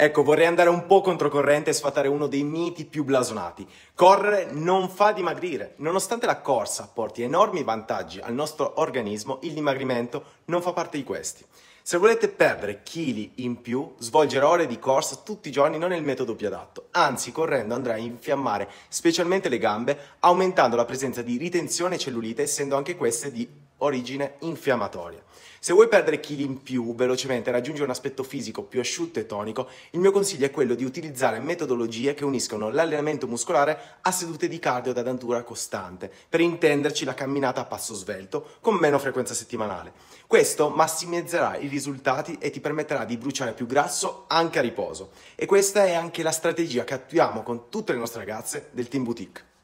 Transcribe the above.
Ecco, vorrei andare un po' controcorrente e sfatare uno dei miti più blasonati. Correre non fa dimagrire. Nonostante la corsa porti enormi vantaggi al nostro organismo, il dimagrimento non fa parte di questi. Se volete perdere chili in più, svolgere ore di corsa tutti i giorni non è il metodo più adatto. Anzi, correndo andrà a infiammare specialmente le gambe, aumentando la presenza di ritenzione e cellulite, essendo anche queste di origine infiammatoria. Se vuoi perdere chili in più velocemente e raggiungere un aspetto fisico più asciutto e tonico, il mio consiglio è quello di utilizzare metodologie che uniscono l'allenamento muscolare a sedute di cardio da andatura costante, per intenderci la camminata a passo svelto con meno frequenza settimanale. Questo massimizzerà i risultati e ti permetterà di bruciare più grasso anche a riposo. E questa è anche la strategia che attuiamo con tutte le nostre ragazze del Team Boutique.